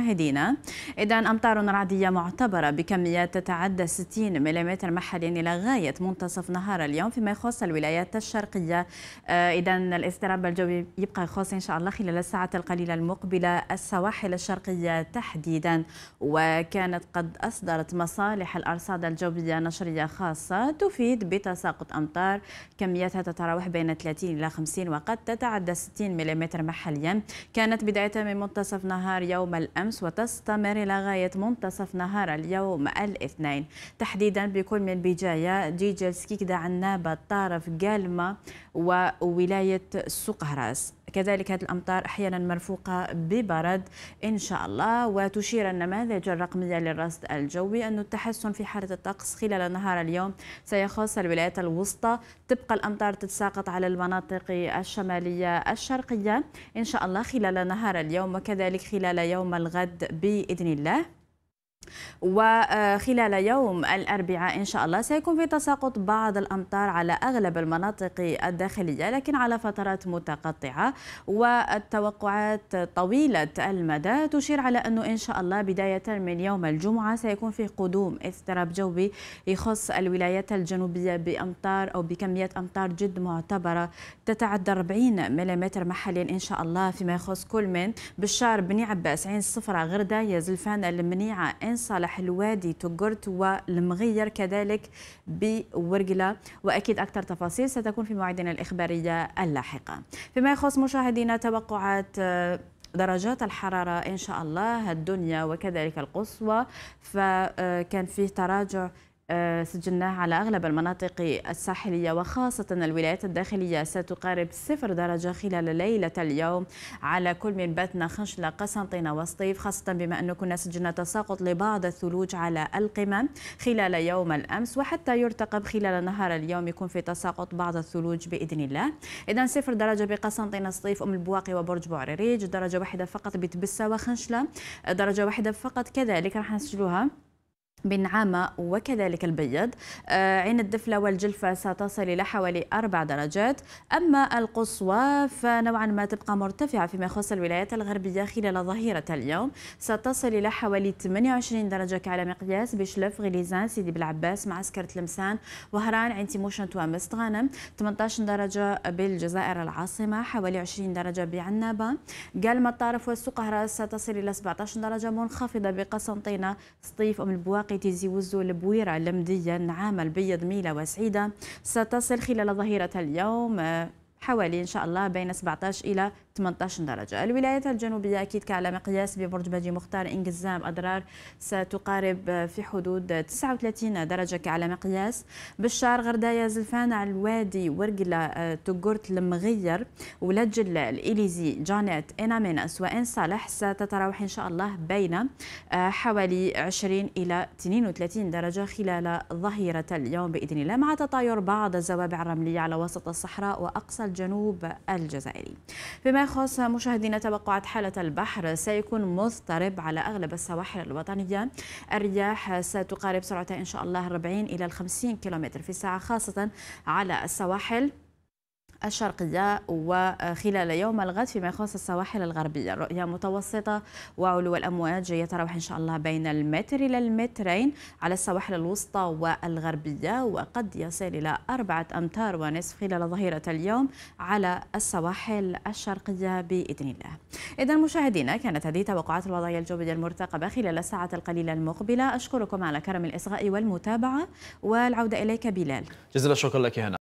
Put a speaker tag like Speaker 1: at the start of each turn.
Speaker 1: مشاهدينا إذا أمطار رعدية معتبرة بكميات تتعدى 60 ملم محليا إلى غاية منتصف نهار اليوم فيما يخص الولايات الشرقية آه، إذا الاضطراب الجوي يبقى خاص إن شاء الله خلال الساعات القليلة المقبلة السواحل الشرقية تحديدا وكانت قد أصدرت مصالح الأرصاد الجوية نشرية خاصة تفيد بتساقط أمطار كمياتها تتراوح بين 30 إلى 50 وقد تتعدى 60 ملم محليا كانت بداية من منتصف نهار يوم الأمس الشمس وتستمر لغاية منتصف نهار اليوم الاثنين تحديدا بكل من بجاية ديجل سكيكدا عنابة طارف قالمة وولاية سقهراس كذلك هذه الأمطار أحيانا مرفوقة ببرد إن شاء الله وتشير النماذج الرقمية للرصد الجوي أن التحسن في حالة الطقس خلال نهار اليوم سيخص الولايات الوسطى تبقى الأمطار تتساقط على المناطق الشمالية الشرقية إن شاء الله خلال نهار اليوم وكذلك خلال يوم الغد بإذن الله وخلال يوم الأربعاء إن شاء الله سيكون في تساقط بعض الأمطار على أغلب المناطق الداخلية لكن على فترات متقطعة والتوقعات طويلة المدى تشير على أنه إن شاء الله بداية من يوم الجمعة سيكون في قدوم اضطراب جوي يخص الولايات الجنوبية بأمطار أو بكميات أمطار جد معتبرة تتعدى 40 ملم محليا إن شاء الله فيما يخص كل من بشار بني عباس عين الصفرة غرداية زلفان المنيعة إنصال صالح الوادي تقرت والمغير كذلك بورقلة وأكيد أكثر تفاصيل ستكون في موعدنا الإخبارية اللاحقة فيما يخص مشاهدينا توقعات آه، درجات الحرارة إن شاء الله الدنيا وكذلك القصوى فكان فيه تراجع آه، سجلناه على أغلب المناطق الساحلية وخاصة الولايات الداخلية ستقارب صفر درجة خلال ليلة اليوم على كل من باتنا خنشلة قسنطينة وسطيف خاصة بما أنه كنا سجلنا تساقط لبعض الثلوج على القمم خلال يوم الأمس وحتى يرتقب خلال نهار اليوم يكون في تساقط بعض الثلوج بإذن الله إذا صفر درجة بقسنطينة سطيف أم البواقي وبرج بوعريريج درجة واحدة فقط بتبسة وخنشلة درجة واحدة فقط كذلك راح نسجلوها بنعامة وكذلك البيض آه، عين الدفلة والجلفة ستصل إلى حوالي أربع درجات أما القصوى فنوعا ما تبقى مرتفعة فيما يخص الولايات الغربية خلال ظهيرة اليوم ستصل إلى حوالي 28 درجة كعلى مقياس بشلف غليزان سيدي بالعباس معسكر تلمسان وهران عين تيموشن تونس غانم 18 درجة بالجزائر العاصمة حوالي 20 درجة بعنابة قال الطرف والسقهرة ستصل إلى 17 درجة منخفضة بقسنطينة سطيف أم البواق منطقة زيوزو البويرة لمديا عام البيض ميلة وسعيدة ستصل خلال ظهيرة اليوم آه، حوالي إن شاء الله بين 17 إلى 18 درجة الولايات الجنوبية أكيد كعلى مقياس ببرج باجي مختار إنجزام أضرار ستقارب في حدود 39 درجة كعلى مقياس بالشعر غردايا زلفان على الوادي ورقلة آه، تقرت المغير ولاد جلال إليزي جانيت إنامينس وإن صالح ستتراوح إن شاء الله بين آه، حوالي 20 إلى 32 درجة خلال ظهيرة اليوم بإذن الله مع تطاير بعض الزوابع الرملية على وسط الصحراء وأقصى الجنوب الجزائري فيما خاصة مشاهدينا توقعات حالة البحر سيكون مضطرب على أغلب السواحل الوطنية الرياح ستقارب سرعتها إن شاء الله 40 إلى 50 كم في الساعة خاصة على السواحل الشرقية وخلال يوم الغد فيما يخص السواحل الغربية رؤية متوسطة وعلو الأمواج يتراوح إن شاء الله بين المتر إلى المترين على السواحل الوسطى والغربية وقد يصل إلى أربعة أمتار ونصف خلال ظهيرة اليوم على السواحل الشرقية بإذن الله إذا مشاهدينا كانت هذه توقعات الوضعية الجوية المرتقبة خلال الساعة القليلة المقبلة أشكركم على كرم الإصغاء والمتابعة والعودة إليك بلال جزيل الشكر لك هنا